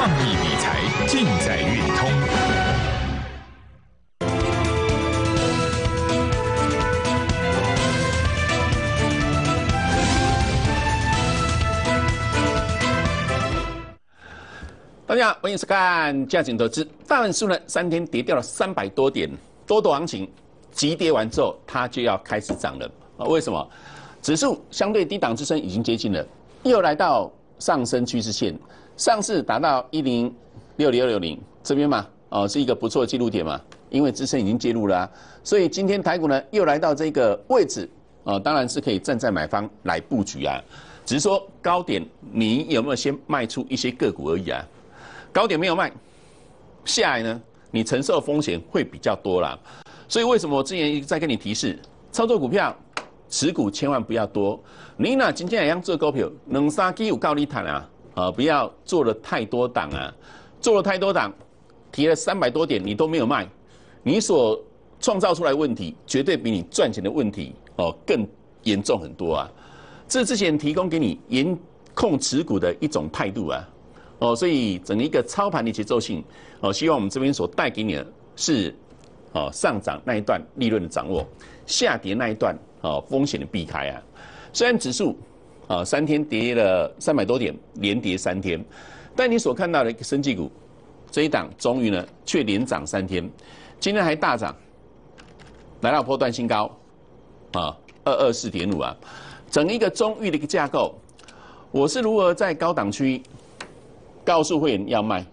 创意理财尽在运通。大家好，欢迎收看《价值投资》。大盘数呢，三天跌掉了三百多点，多头行情急跌完之后，它就要开始涨了啊？为什么？指数相对低档支撑已经接近了，又来到上升趋势线。上次达到一零六零二六零这边嘛，哦，是一个不错的记录点嘛，因为支撑已经介入了，所以今天台股呢又来到这个位置，啊，当然是可以站在买方来布局啊，只是说高点你有没有先卖出一些个股而已啊，高点没有卖，下来呢你承受风险会比较多啦，所以为什么我之前一在跟你提示，操作股票持股千万不要多，你那今天也要做股票，两三千有高利赚啊？啊，不要做了太多档啊！做了太多档，提了三百多点，你都没有卖，你所创造出来问题，绝对比你赚钱的问题哦更严重很多啊！这是之前提供给你严控持股的一种态度啊！哦，所以整一个操盘的节奏性哦，希望我们这边所带给你的是，哦上涨那一段利润的掌握，下跌那一段哦风险的避开啊！虽然指数。啊，三天跌了三百多点，连跌三天。但你所看到的一个生技股这一档终于呢却连涨三天，今天还大涨，来到波段新高啊，二二四点五啊。整一个中域的一个架构，我是如何在高档区告诉会员要卖，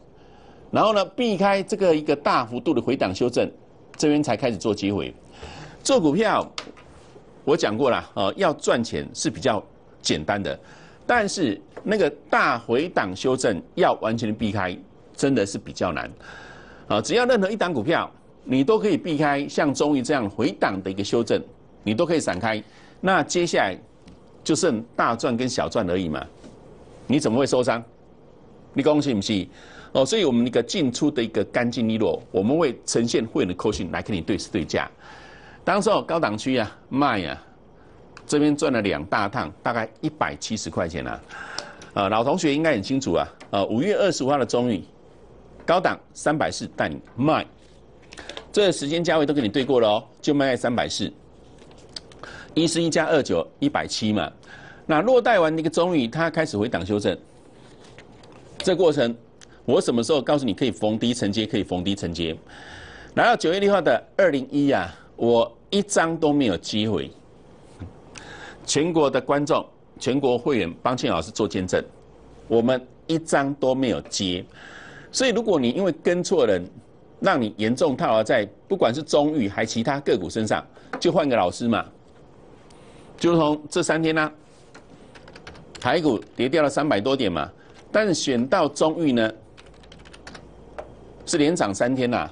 然后呢避开这个一个大幅度的回档修正，这边才开始做机会。做股票我讲过了，啊，要赚钱是比较。简单的，但是那个大回档修正要完全避开，真的是比较难。啊，只要任何一档股票，你都可以避开像中宇这样回档的一个修正，你都可以闪开。那接下来就剩大赚跟小赚而已嘛。你怎么会受伤？你恭喜不恭喜？哦，所以我们一个进出的一个干净利落，我们会呈现会员的扣信，来跟你对时对价。当时候高档区啊，卖啊。这边赚了两大趟，大概一百七十块钱啊！啊，老同学应该很清楚啊！啊，五月二十五号的中宇，高档三百四带你卖，这时间价位都跟你对过了哦，就卖在三百四，一十一加二九一百七嘛。那落袋完那个中宇，它开始回档修正，这过程我什么时候告诉你可以逢低承接，可以逢低承接。来到九月六号的二零一啊，我一张都没有机会。全国的观众、全国会员帮庆老师做见证，我们一张都没有接。所以，如果你因为跟错人，让你严重套牢在不管是中裕还其他个股身上，就换个老师嘛。就如同这三天啦，台股跌掉了三百多点嘛，但选到中裕呢，是连涨三天啦。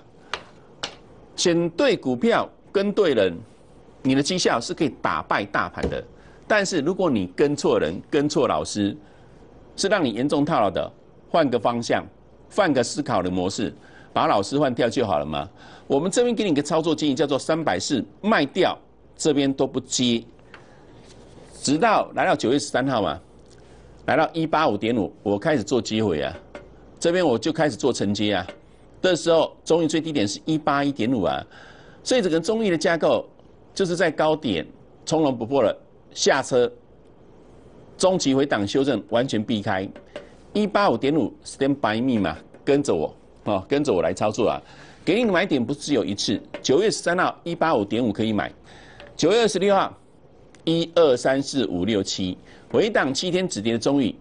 选对股票，跟对人，你的绩效是可以打败大盘的。但是如果你跟错人、跟错老师，是让你严重套牢的。换个方向，换个思考的模式，把老师换掉就好了嘛。我们这边给你个操作建议，叫做三百四卖掉，这边都不接，直到来到九月十三号嘛，来到一八五点五，我开始做机会啊，这边我就开始做承接啊。这时候中宇最低点是一八一点五啊，所以整个中宇的架构就是在高点从容不迫了。下车，中期回档修正，完全避开一八五点五，stand by 密码，跟着我啊，跟着我来操作啊！给你的买点不只有一次，九月十三号一八五点五可以买，九月二十六号一二三四五六七回档七天止跌的中遇，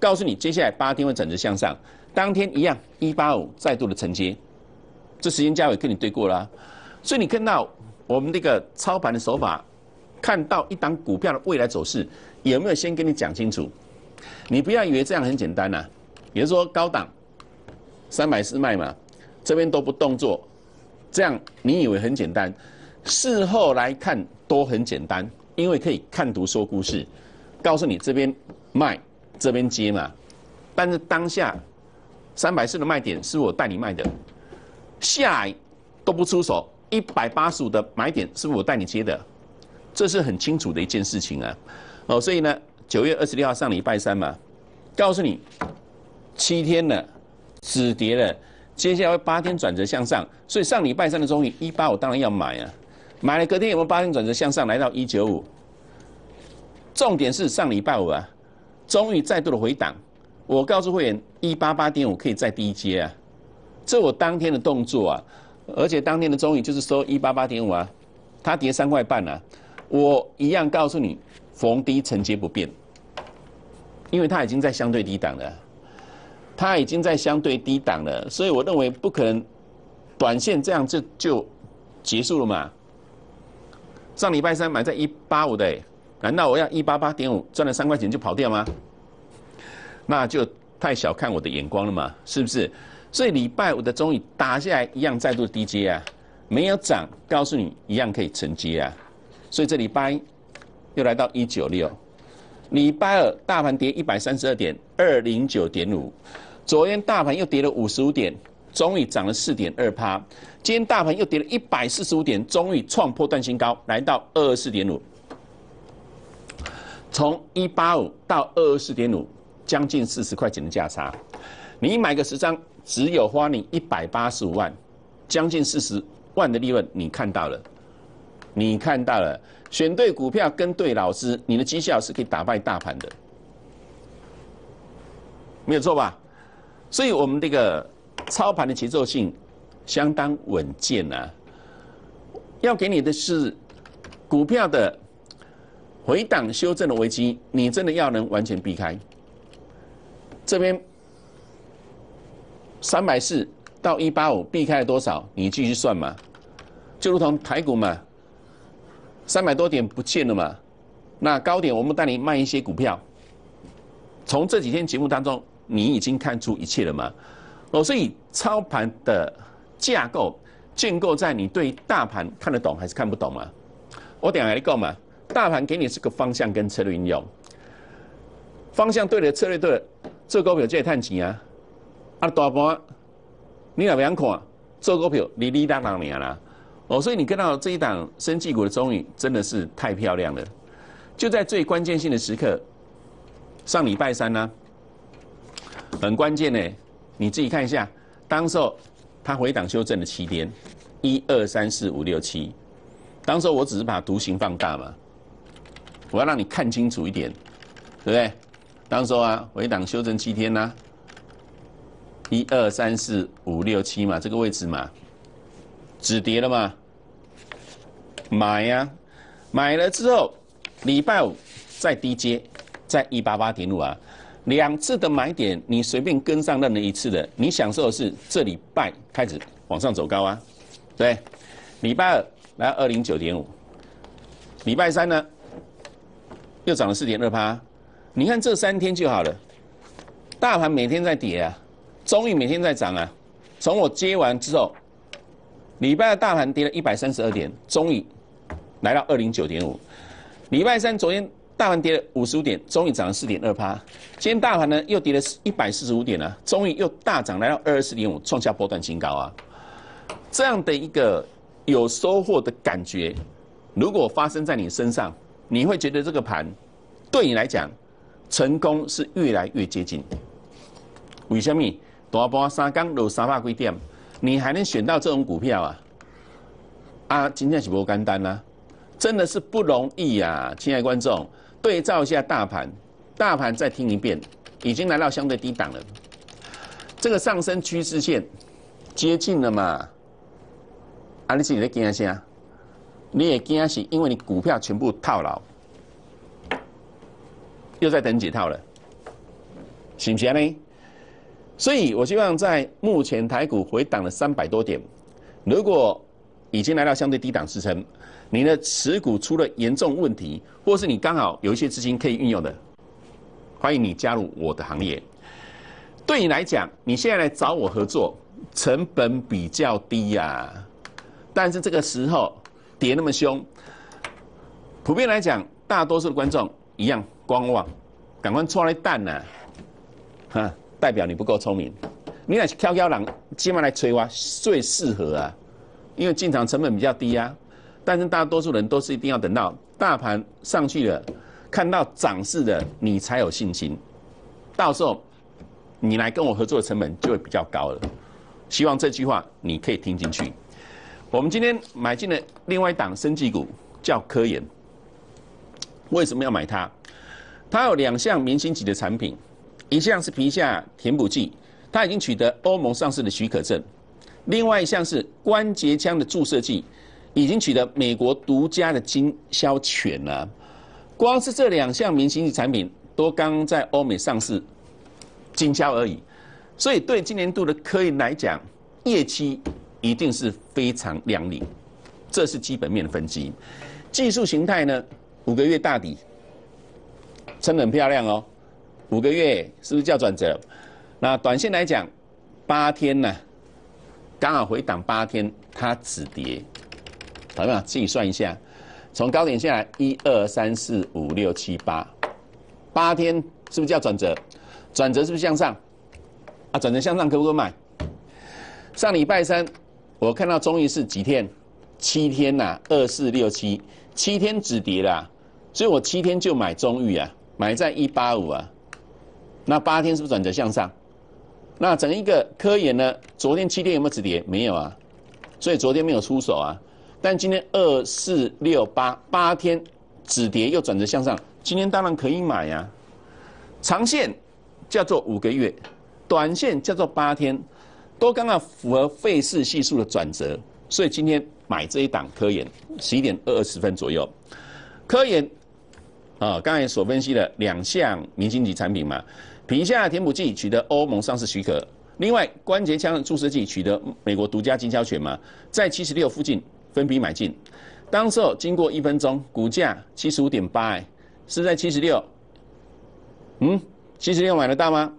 告诉你接下来八天会转折向上，当天一样一八五再度的承接，这时间嘉伟跟你对过了，所以你看到我们那个操盘的手法。看到一档股票的未来走势有没有先跟你讲清楚？你不要以为这样很简单呐。比如说高档三百四卖嘛，这边都不动作，这样你以为很简单？事后来看都很简单，因为可以看图说故事，告诉你这边卖，这边接嘛。但是当下三百四的卖点是我带你卖的，下来都不出手，一百八十五的买点是不是我带你接的？这是很清楚的一件事情啊，哦，所以呢，九月二十六号上礼拜三嘛，告诉你，七天了，止跌了，接下来八天转折向上，所以上礼拜三的中于一八五当然要买啊，买了隔天有没有八天转折向上来到一九五？重点是上礼拜五啊，终于再度的回档，我告诉会员一八八点五可以再低接啊，这我当天的动作啊，而且当天的中于就是收一八八点五啊，它跌三块半啊。我一样告诉你，逢低承接不变，因为它已经在相对低档了，它已经在相对低档了，所以我认为不可能短线这样就就结束了嘛。上礼拜三买在一八五的，难道我要一八八点五赚了三块钱就跑掉吗？那就太小看我的眼光了嘛，是不是？所以礼拜五的中于打下来一样再度低接啊，没有涨，告诉你一样可以承接啊。所以这礼拜又来到一九六，礼拜二大盘跌一百三十二点二零九点五，昨天大盘又跌了五十五点，终于涨了四点二趴。今天大盘又跌了一百四十五点，终于创破段新高，来到二二四点五。从一八五到二二四点五，将近四十块钱的价差，你买个十张，只有花你一百八十五万，将近四十万的利润，你看到了。你看到了，选对股票跟对老师，你的绩效是可以打败大盘的，没有错吧？所以，我们这个操盘的节奏性相当稳健啊。要给你的是股票的回档修正的危机，你真的要能完全避开。这边三百四到一八五，避开了多少？你继续算嘛，就如同台股嘛。三百多点不见了嘛？那高点我们带你卖一些股票。从这几天节目当中，你已经看出一切了嘛？哦，所以操盘的架构建构在你对大盘看得懂还是看不懂嘛？我下来讲嘛？大盘给你是个方向跟策略应用，方向对了，策略对了，做股票会赚钱啊？啊，大盘你也不想看，做股票你你当当名啦？哦，所以你看到这一档生技股的中雨真的是太漂亮了，就在最关键性的时刻，上礼拜三呢，很关键呢，你自己看一下，当时候它回档修正了七天，一二三四五六七，当时候我只是把图形放大嘛，我要让你看清楚一点，对不对？当时候啊回档修正七天呢，一二三四五六七嘛，这个位置嘛。止跌了嘛？买呀，买了之后，礼拜五再低接，在一八八点五啊，两次的买点，你随便跟上任何一次的，你享受的是这礼拜开始往上走高啊，对，礼拜二来二零九点五，礼拜三呢，又涨了四点二趴，你看这三天就好了，大盘每天在跌啊，中宇每天在涨啊，从我接完之后。礼拜二大盘跌了一百三十二点，终于来到二零九点五。礼拜三昨天大盘跌了五十五点，终于涨了四点二趴。今天大盘呢又跌了一百四十五点呢，终于又大涨来到二十四点五，创下波段新高啊！这样的一个有收获的感觉，如果发生在你身上，你会觉得这个盘对你来讲成功是越来越接近。为什么大盘三刚落三百几点？你还能选到这种股票啊？啊，今天是不干单啊，真的是不容易呀，亲爱观众。对照一下大盘，大盘再听一遍，已经来到相对低档了。这个上升趋势线接近了嘛？啊，你自己在惊啊先啊，你也惊啊是，因为你股票全部套牢，又在等解套了，是不是呢？所以，我希望在目前台股回档了三百多点，如果已经来到相对低档支撑，你的持股出了严重问题，或是你刚好有一些资金可以运用的，欢迎你加入我的行业。对你来讲，你现在来找我合作，成本比较低呀。但是这个时候跌那么凶，普遍来讲，大多数的观众一样观望，赶快出来蛋呐，哈。代表你不够聪明，你是挑挑浪，起码来催我最适合啊，因为进场成本比较低啊。但是大多数人都是一定要等到大盘上去了，看到涨势的，你才有信心。到时候你来跟我合作的成本就会比较高了。希望这句话你可以听进去。我们今天买进了另外一档升级股，叫科研。为什么要买它？它有两项明星级的产品。一项是皮下填补剂，它已经取得欧盟上市的许可证；另外一项是关节腔的注射剂，已经取得美国独家的经销权了。光是这两项明星级产品，都刚在欧美上市经销而已。所以对今年度的科研来讲，业绩一定是非常亮丽。这是基本面的分析。技术形态呢，五个月大底撑的很漂亮哦。五个月是不是叫转折？那短线来讲，八天呐，刚好回档八天它止跌，同学们自己算一下，从高点下来一二三四五六七八，八天是不是叫转折？转折是不是向上？啊，转折向上可不可以买？上礼拜三我看到中裕是几天？七天呐，二四六七，七天止跌啦，所以我七天就买中裕啊，买在一八五啊。那八天是不是转折向上？那整一个科研呢？昨天七天有没有止跌？没有啊，所以昨天没有出手啊。但今天二四六八八天止跌又转折向上，今天当然可以买呀。长线叫做五个月，短线叫做八天，都刚刚符合费氏系数的转折，所以今天买这一档科研，十一点二十分左右。科研啊，刚才所分析的两项明星级产品嘛。皮下填补剂取得欧盟上市许可，另外关节腔注射剂取得美国独家经销权嘛，在七十六附近分批买进。当时候经过一分钟，股价七十五点八哎，是在七十六，嗯，七十六买得到吗？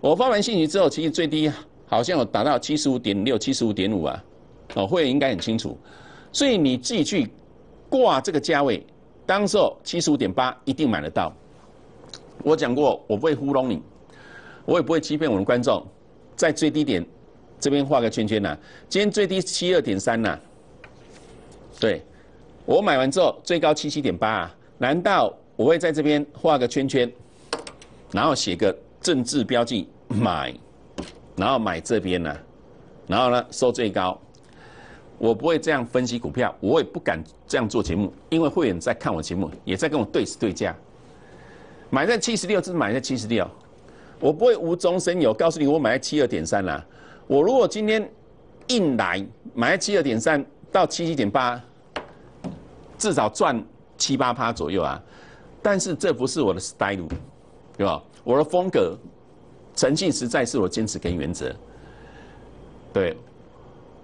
我发完信息之后，其实最低好像有达到七十五点六、七十五点五啊，哦，会员应该很清楚，所以你自己去挂这个价位，当时候七十五点八一定买得到。我讲过，我不会糊弄你，我也不会欺骗我的观众。在最低点，这边画个圈圈呐。今天最低七二点三呐，对，我买完之后最高七七点八啊。难道我会在这边画个圈圈，然后写个政治标记买，然后买这边呢？然后呢收最高？我不会这样分析股票，我也不敢这样做节目，因为会员在看我节目，也在跟我对时对价。买在七十六，是买在七十六。我不会无中生有，告诉你我买在七二点三啦。我如果今天硬来买在七二点三到七七点八，至少赚七八趴左右啊。但是这不是我的 style，对吧？我的风格诚信实在是我坚持跟原则。对，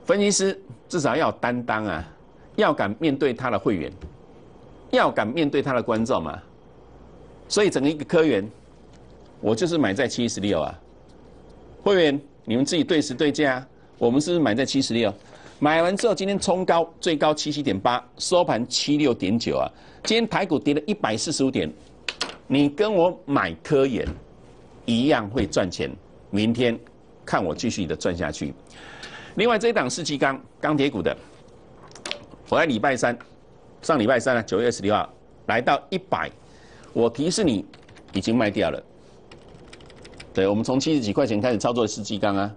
分析师至少要担当啊，要敢面对他的会员，要敢面对他的观众嘛。所以整个一个科员，我就是买在七十六啊。会员，你们自己对时对价，我们是是买在七十六，买完之后今天冲高，最高七七点八，收盘七六点九啊。今天台股跌了一百四十五点，你跟我买科研一样会赚钱。明天看我继续的赚下去。另外这一档是气钢钢铁股的，我在礼拜三，上礼拜三啊，九月二十六号来到一百。我提示你，已经卖掉了。对，我们从七十几块钱开始操作四季钢啊，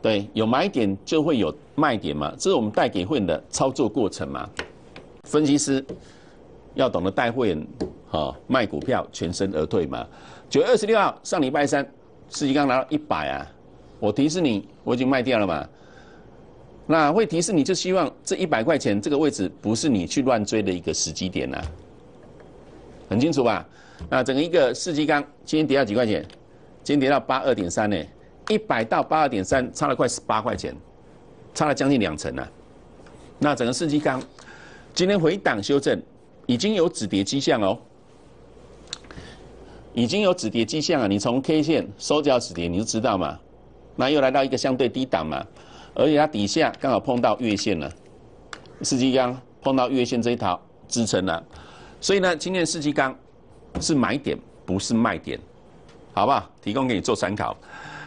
对，有买点就会有卖点嘛，这是我们带给会员的操作过程嘛。分析师要懂得带会员哈，卖股票全身而退嘛。九月二十六号，上礼拜三，四季钢拿到一百啊，我提示你，我已经卖掉了嘛。那会提示你就希望这一百块钱这个位置，不是你去乱追的一个时机点啊。很清楚吧？那整个一个四季钢今天跌到几块钱？今天跌到八二点三呢，一百到八二点三，差了快十八块钱，差了将近两成啊！那整个四季钢今天回档修正，已经有止跌迹象哦，已经有止跌迹象啊！你从 K 线收脚止跌你就知道嘛，那又来到一个相对低档嘛，而且它底下刚好碰到月线了，四季钢碰到月线这一条支撑了。所以呢，今年四级钢是买点，不是卖点，好不好？提供给你做参考。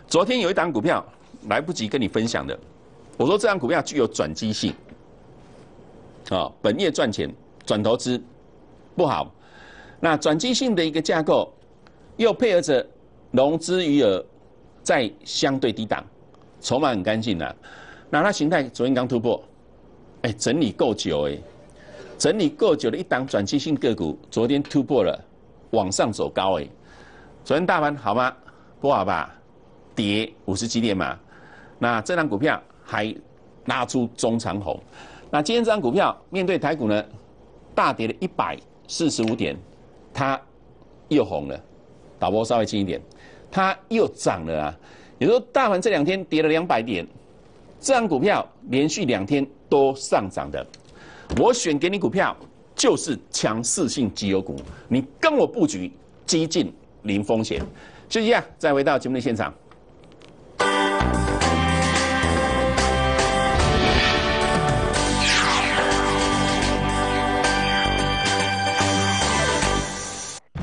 昨天有一档股票来不及跟你分享的，我说这档股票具有转机性啊，本业赚钱转投资不好。那转机性的一个架构，又配合着融资余额在相对低档，筹码很干净的。那它形态昨天刚突破，哎，整理够久哎。整理够久的一档转机性个股，昨天突破了，往上走高哎。昨天大盘好吗？不好吧，跌五十几点嘛。那这张股票还拉出中长红。那今天这张股票面对台股呢，大跌了一百四十五点，它又红了。导播稍微近一点，它又涨了啊。是说大盘这两天跌了两百点，这张股票连续两天都上涨的。我选给你股票，就是强势性绩优股，你跟我布局，激进零风险，息一下，再回到节目的现场。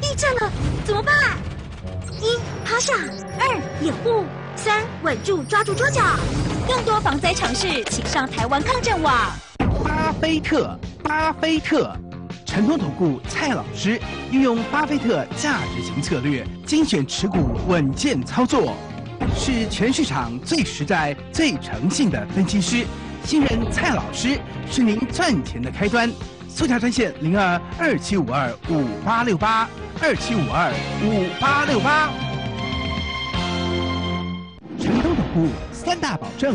地震了怎么办？一趴下，二掩护，三稳住，抓住桌角。更多防灾常识，请上台湾抗震网。菲特，巴菲特，成功投顾蔡老师运用巴菲特价值型策略精选持股稳健操作，是全市场最实在、最诚信的分析师。信任蔡老师是您赚钱的开端。速加专线零二二七五二五八六八二七五二五八六八。成功投顾三大保证。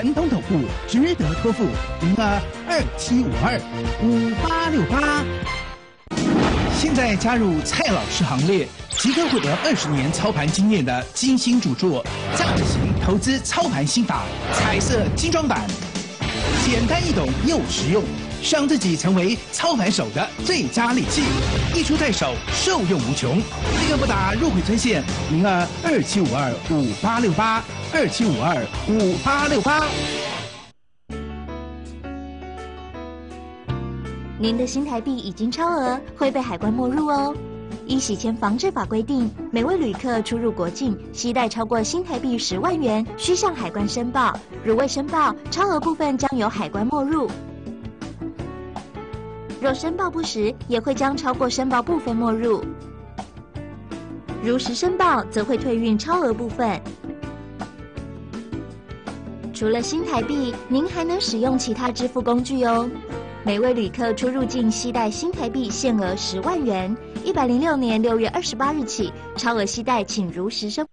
传统投顾，值得托付，零二二七五二五八六八。现在加入蔡老师行列，即可获得二十年操盘经验的精心主作《价值型投资操盘心法》彩色精装版，简单易懂又实用。让自己成为操盘手的最佳利器，一出在手，受用无穷。立刻拨打入会专线零二二七五二五八六八二七五二五八六八。您的新台币已经超额，会被海关没入哦。依洗钱防治法规定，每位旅客出入国境，携带超过新台币十万元，需向海关申报。如未申报，超额部分将由海关没入。若申报不实，也会将超过申报部分没入；如实申报，则会退运超额部分。除了新台币，您还能使用其他支付工具哦。每位旅客出入境携带新台币限额十万元。一百零六年六月二十八日起，超额携带请如实申。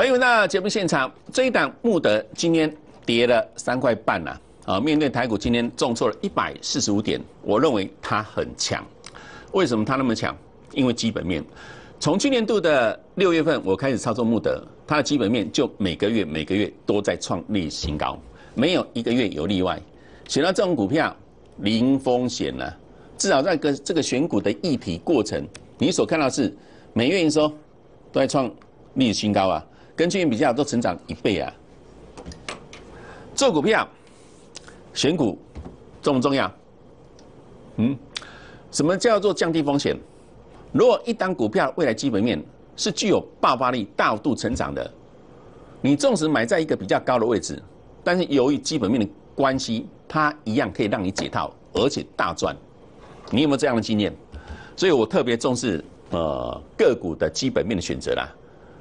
还有那节目现场，这一档木德今天跌了三块半啊，啊，面对台股今天重挫了一百四十五点，我认为它很强。为什么它那么强？因为基本面，从去年度的六月份我开始操作木德，它的基本面就每个月每个月都在创历史新高，没有一个月有例外。选到这种股票，零风险呢，至少在个这个选股的议题过程，你所看到是每月营收都在创历史新高啊。跟去年比较都成长一倍啊！做股票选股重不重要？嗯，什么叫做降低风险？如果一单股票未来基本面是具有爆发力、大度成长的，你纵使买在一个比较高的位置，但是由于基本面的关系，它一样可以让你解套，而且大赚。你有没有这样的经验？所以我特别重视呃个股的基本面的选择啦。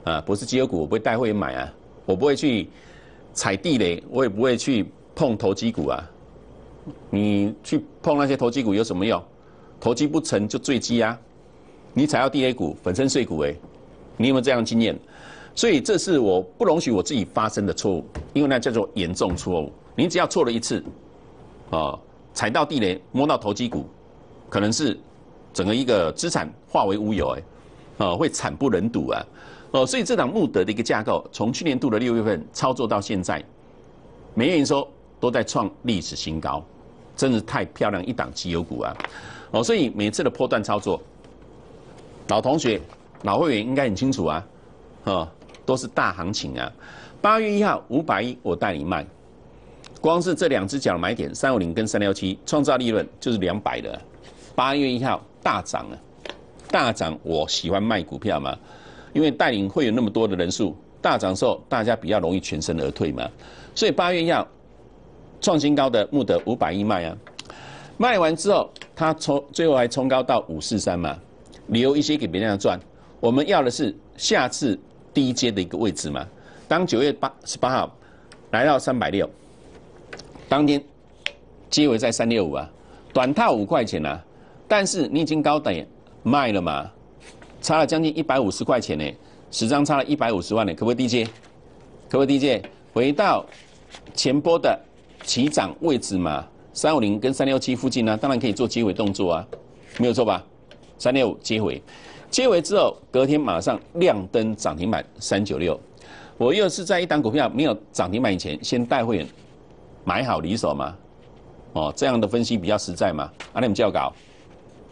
啊，不是绩优股，我不会带会买啊，我不会去踩地雷，我也不会去碰投机股啊。你去碰那些投机股有什么用？投机不成就坠机啊。你踩到地雷股，粉身碎骨哎。你有没有这样的经验？所以这是我不容许我自己发生的错误，因为那叫做严重错误。你只要错了一次，啊，踩到地雷，摸到投机股，可能是整个一个资产化为乌有哎，啊，会惨不忍睹啊。哦，所以这档慕德的一个架构，从去年度的六月份操作到现在，没人说都在创历史新高，真的太漂亮一档绩优股啊！哦，所以每次的破段操作，老同学、老会员应该很清楚啊，哦，都是大行情啊。八月一号五百一，我带你卖，光是这两只脚买点三五零跟三六七，创造利润就是两百的。八月一号大涨了，大涨，我喜欢卖股票嘛。因为带领会有那么多的人数大涨的时候，大家比较容易全身而退嘛。所以八月要创新高的募得五百亿卖啊，卖完之后，它冲最后还冲高到五四三嘛，留一些给别人赚。我们要的是下次低阶的一个位置嘛。当九月八十八号来到三百六，当天接尾在三六五啊，短套五块钱啊，但是你已经高点卖了嘛。差了将近一百五十块钱呢，十张差了一百五十万呢，可不可以低接？可不可以低接？回到前波的起涨位置嘛，三五零跟三六七附近呢，当然可以做接尾动作啊，没有错吧？三六五接尾，接尾之后隔天马上亮灯涨停板三九六，我又是在一档股票没有涨停板以前，先带会员买好离手嘛，哦，这样的分析比较实在嘛，阿你们就要搞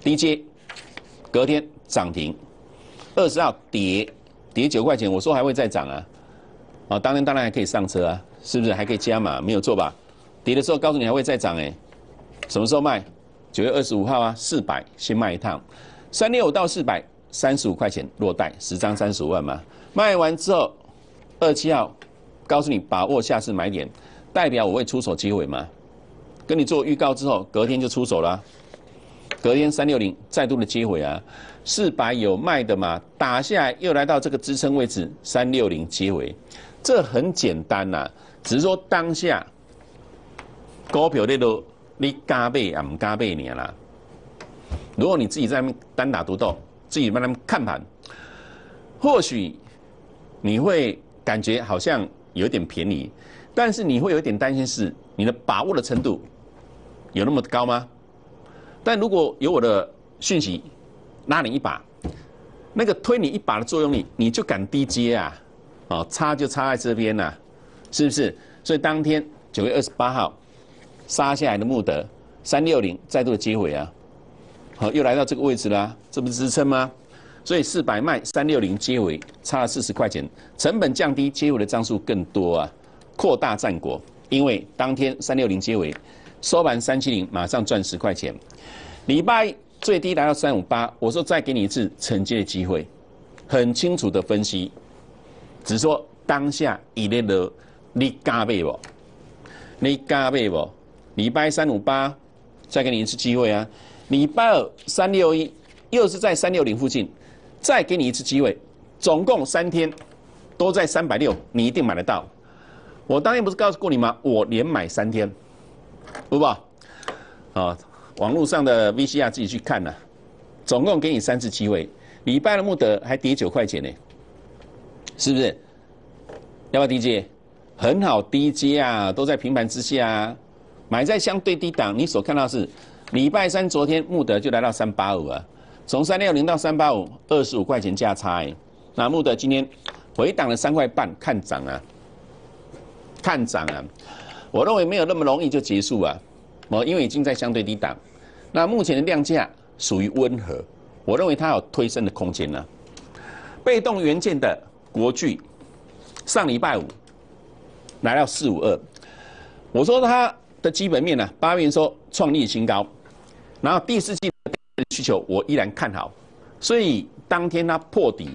低接，隔天涨停。二十号跌，跌九块钱，我说还会再涨啊，啊，当然当然还可以上车啊，是不是还可以加码？没有做吧？跌的时候告诉你还会再涨哎，什么时候卖？九月二十五号啊，四百先卖一趟，三六五到四百，三十五块钱落袋，十张三十五万嘛。卖完之后，二七号，告诉你把握下次买点，代表我会出手机会吗？跟你做预告之后，隔天就出手了，隔天三六零再度的接会啊。是把有卖的嘛打下来，又来到这个支撑位置三六零结尾，这很简单啦。只是说当下股票在都你加倍啊，唔加倍你啦。如果你自己在那边单打独斗，自己慢慢看盘，或许你会感觉好像有点便宜，但是你会有点担心是你的把握的程度有那么高吗？但如果有我的讯息。拉你一把，那个推你一把的作用力，你就敢低接啊？哦，差就差在这边了，是不是？所以当天九月二十八号杀下来的穆德三六零再度的接尾啊，好，又来到这个位置啦，这不是支撑吗？所以四百卖三六零接尾差了四十块钱，成本降低，接尾的张数更多啊，扩大战果。因为当天三六零接尾收盘三七零，马上赚十块钱，礼拜。最低来到三五八，我说再给你一次承接的机会，很清楚的分析，只说当下以内的，你加倍不？你加倍不？礼拜三五八，再给你一次机会啊！礼拜二三六一，又是在三六零附近，再给你一次机会，总共三天都在三百六，你一定买得到。我当天不是告诉过你吗？我连买三天，好不好？啊！网络上的 VCR 自己去看呐，总共给你三次机会。礼拜的穆德还跌九块钱呢，是不是？要不要 DJ？很好 DJ 啊，都在平盘之下，啊，买在相对低档。你所看到是礼拜三昨天穆德就来到三八五啊，从三六零到三八五，二十五块钱价差哎。那穆德今天回档了三块半，看涨啊，看涨啊。我认为没有那么容易就结束啊。哦，因为已经在相对低档，那目前的量价属于温和，我认为它有推升的空间呢。被动元件的国巨，上礼拜五来到四五二，我说它的基本面呢，八月说创立新高，然后第四季的需求我依然看好，所以当天它破底，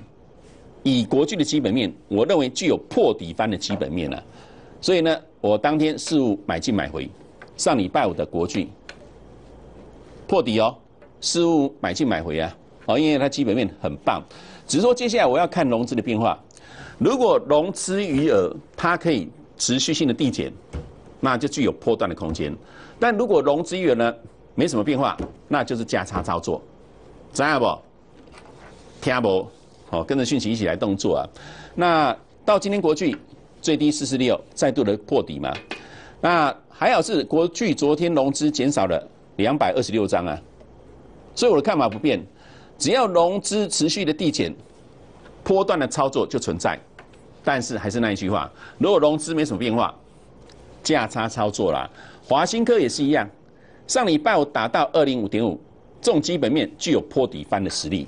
以国巨的基本面，我认为具有破底翻的基本面了，所以呢，我当天是买进买回。上礼拜五的国巨破底哦，事误买进买回啊，哦，因为它基本面很棒，只是说接下来我要看融资的变化。如果融资余额它可以持续性的递减，那就具有破断的空间。但如果融资余额呢没什么变化，那就是加差操作。知道不听不哦，跟着讯息一起来动作啊？那到今天国巨最低四十六，再度的破底吗？那还好是国巨昨天融资减少了两百二十六张啊，所以我的看法不变，只要融资持续的递减，波段的操作就存在。但是还是那一句话，如果融资没什么变化，价差操作啦。华新科也是一样，上礼拜我打到二零五点五，这种基本面具有破底翻的实力。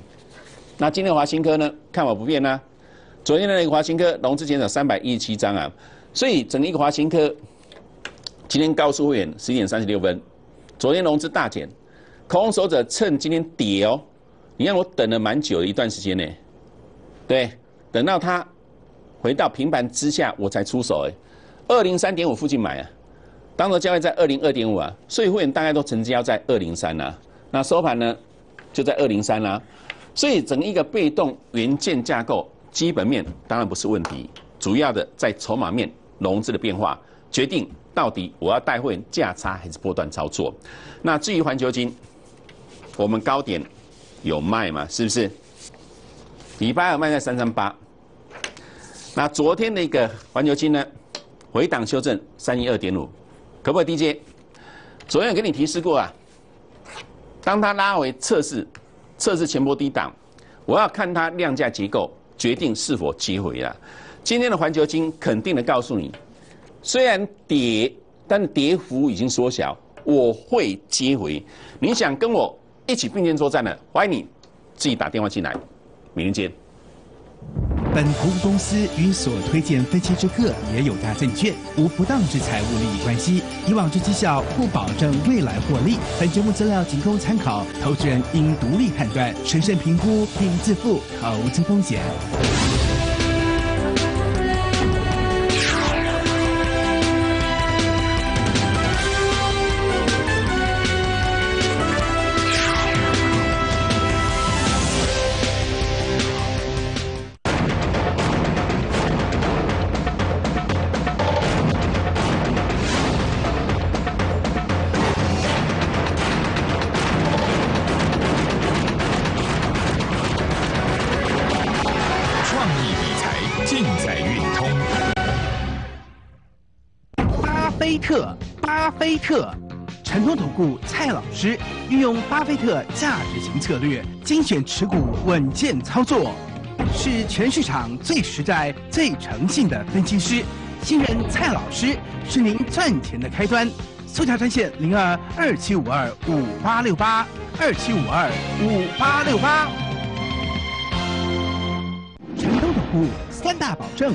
那今天华新科呢，看法不变啦。昨天的那个华新科融资减少三百一十七张啊，所以整一个华新科。今天高收会员十一点三十六分，昨天融资大减，空手者趁今天跌哦，你看我等了蛮久的一段时间呢，对，等到它回到平盘之下，我才出手哎，二零三点五附近买啊，当时价位在二零二点五啊，所以会员大概都成交在二零三啦，那收盘呢就在二零三啦，所以整一个被动元件架构基本面当然不是问题，主要的在筹码面融资的变化决定。到底我要带货价差还是波段操作？那至于环球金，我们高点有卖吗？是不是？礼巴尔卖在三三八。那昨天那个环球金呢，回档修正三一二点五，可不可以 DJ？昨天有给你提示过啊，当它拉回测试，测试前波低档，我要看它量价结构，决定是否接回了。今天的环球金，肯定的告诉你。虽然跌，但跌幅已经缩小。我会接回。你想跟我一起并肩作战的，欢迎你，自己打电话进来。明天见。本服务公司与所推荐分期之客也有大证券无不当之财务利益关系。以往之绩效不保证未来获利。本节目资料仅供参考，投资人应独立判断、审慎评估并自负投资风险。特巴菲特，成功投顾蔡老师运用巴菲特价值型策略精选持股稳健操作，是全市场最实在、最诚信的分析师。新人蔡老师是您赚钱的开端，速查专线零二二七五二五八六八二七五二五八六八。成功投顾三大保证。